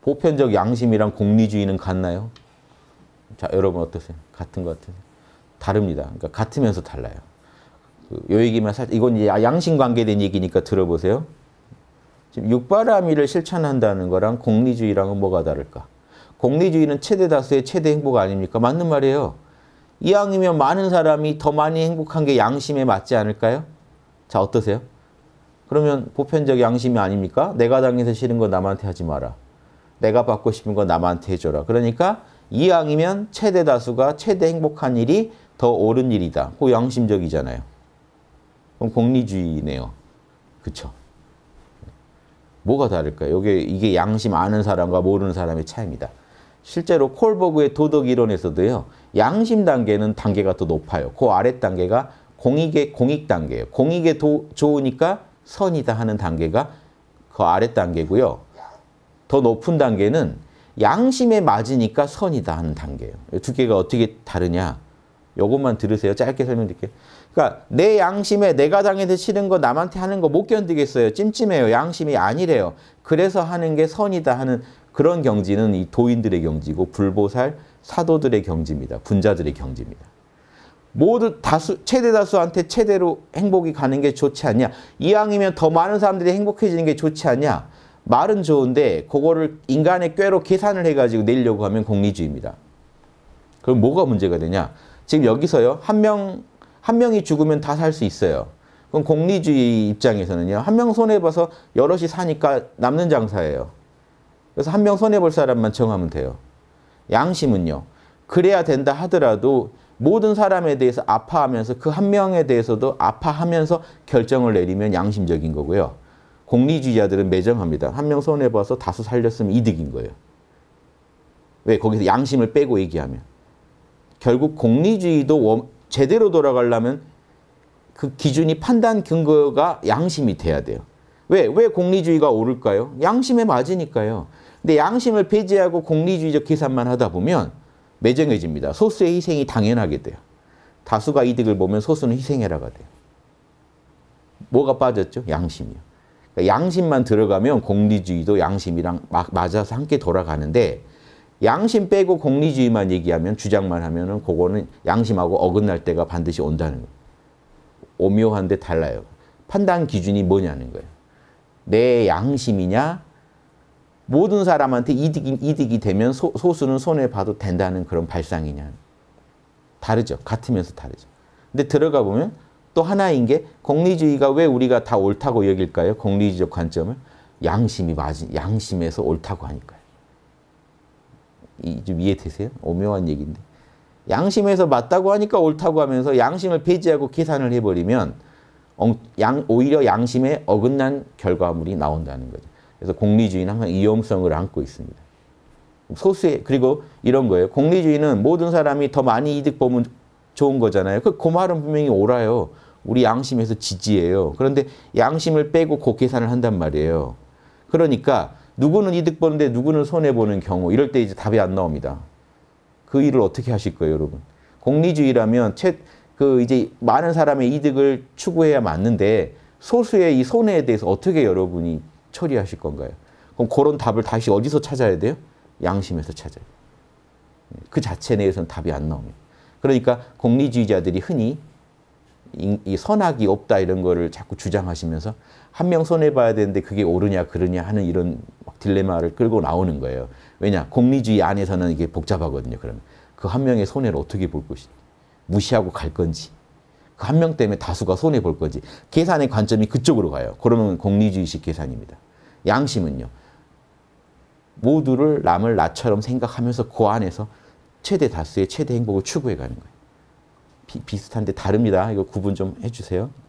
보편적 양심이랑 공리주의는 같나요? 자, 여러분 어떠세요? 같은 것 같으세요? 다릅니다. 그러니까 같으면서 달라요. 그, 요 얘기만 살짝, 이건 이제 양심 관계된 얘기니까 들어보세요. 지금 육바라밀을 실천한다는 거랑 공리주의랑은 뭐가 다를까? 공리주의는 최대 다수의 최대 행복 아닙니까? 맞는 말이에요. 이왕이면 많은 사람이 더 많이 행복한 게 양심에 맞지 않을까요? 자, 어떠세요? 그러면 보편적 양심이 아닙니까? 내가 당해서 싫은 거 남한테 하지 마라. 내가 받고 싶은 거 남한테 해줘라. 그러니까 이왕이면 최대 다수가 최대 행복한 일이 더 옳은 일이다. 그 양심적이잖아요. 그럼 공리주의네요. 그쵸? 뭐가 다를까요? 이게, 이게 양심 아는 사람과 모르는 사람의 차이입니다. 실제로 콜버그의 도덕 이론에서도요. 양심 단계는 단계가 더 높아요. 그 아래 단계가 공익의 공익 단계예요. 공익에 도, 좋으니까 선이다 하는 단계가 그 아래 단계고요. 더 높은 단계는 양심에 맞으니까 선이다 하는 단계예요. 두 개가 어떻게 다르냐. 요것만 들으세요. 짧게 설명드릴게요. 그러니까 내 양심에 내가 당해서 싫은 거 남한테 하는 거 못 견디겠어요. 찜찜해요. 양심이 아니래요. 그래서 하는 게 선이다 하는 그런 경지는 이 도인들의 경지고 불보살 사도들의 경지입니다. 분자들의 경지입니다. 모두 다수 최대 다수한테 최대로 행복이 가는 게 좋지 않냐 이왕이면 더 많은 사람들이 행복해지는 게 좋지 않냐 말은 좋은데 그거를 인간의 꾀로 계산을 해가지고 내려고 하면 공리주의입니다 그럼 뭐가 문제가 되냐 지금 여기서요 한 명 한 명이 죽으면 다 살 수 있어요 그럼 공리주의 입장에서는요 한 명 손해봐서 여럿이 사니까 남는 장사예요 그래서 한 명 손해볼 사람만 정하면 돼요 양심은요 그래야 된다 하더라도 모든 사람에 대해서 아파하면서 그 한 명에 대해서도 아파하면서 결정을 내리면 양심적인 거고요. 공리주의자들은 매정합니다. 한 명 손해봐서 다수 살렸으면 이득인 거예요. 왜? 거기서 양심을 빼고 얘기하면. 결국 공리주의도 제대로 돌아가려면 그 기준이 판단 근거가 양심이 돼야 돼요. 왜? 왜 공리주의가 오를까요? 양심에 맞으니까요. 근데 양심을 폐지하고 공리주의적 계산만 하다 보면 매정해집니다. 소수의 희생이 당연하게 돼요. 다수가 이득을 보면 소수는 희생해라가 돼요. 뭐가 빠졌죠? 양심이요. 그러니까 양심만 들어가면 공리주의도 양심이랑 맞아서 함께 돌아가는데 양심 빼고 공리주의만 얘기하면 주장만 하면 은 그거는 양심하고 어긋날 때가 반드시 온다는 거예요. 오묘한데 달라요. 판단 기준이 뭐냐는 거예요. 내 양심이냐 모든 사람한테 이득이, 이득이 되면 소, 수는 손해봐도 된다는 그런 발상이냐. 다르죠. 같으면서 다르죠. 근데 들어가 보면 또 하나인 게 공리주의가 왜 우리가 다 옳다고 여길까요? 공리주의적 관점을. 양심이 맞은, 양심에서 옳다고 하니까요. 이, 좀 이해되세요? 오묘한 얘기인데. 양심에서 맞다고 하니까 옳다고 하면서 양심을 폐지하고 계산을 해버리면 양, 오히려 양심에 어긋난 결과물이 나온다는 거죠. 그래서 공리주의는 항상 이용성을 안고 있습니다. 소수의 그리고 이런 거예요. 공리주의는 모든 사람이 더 많이 이득 보면 좋은 거잖아요. 그, 그 말은 분명히 옳아요. 우리 양심에서 지지해요. 그런데 양심을 빼고 그 계산을 한단 말이에요. 그러니까 누구는 이득 보는데 누구는 손해보는 경우 이럴 때 이제 답이 안 나옵니다. 그 일을 어떻게 하실 거예요, 여러분? 공리주의라면 채, 그 이제 많은 사람의 이득을 추구해야 맞는데 소수의 이 손해에 대해서 어떻게 여러분이 처리하실 건가요? 그럼 그런 답을 다시 어디서 찾아야 돼요? 양심에서 찾아요. 네, 그 자체 내에서는 답이 안 나옵니다. 그러니까 공리주의자들이 흔히 이 선악이 없다 이런 거를 자꾸 주장하시면서 한 명 손해봐야 되는데 그게 옳으냐 그러냐 하는 이런 딜레마를 끌고 나오는 거예요. 왜냐? 공리주의 안에서는 이게 복잡하거든요. 그러면 그 한 명의 손해를 어떻게 볼 것인지 무시하고 갈 건지 한명 때문에 다수가 손해 볼 거지. 계산의 관점이 그쪽으로 가요. 그러면 공리주의식 계산입니다. 양심은요. 모두를 남을 나처럼 생각하면서 그 안에서 최대 다수의 최대 행복을 추구해 가는 거예요. 비, 비슷한데 다릅니다. 이거 구분 좀 해주세요.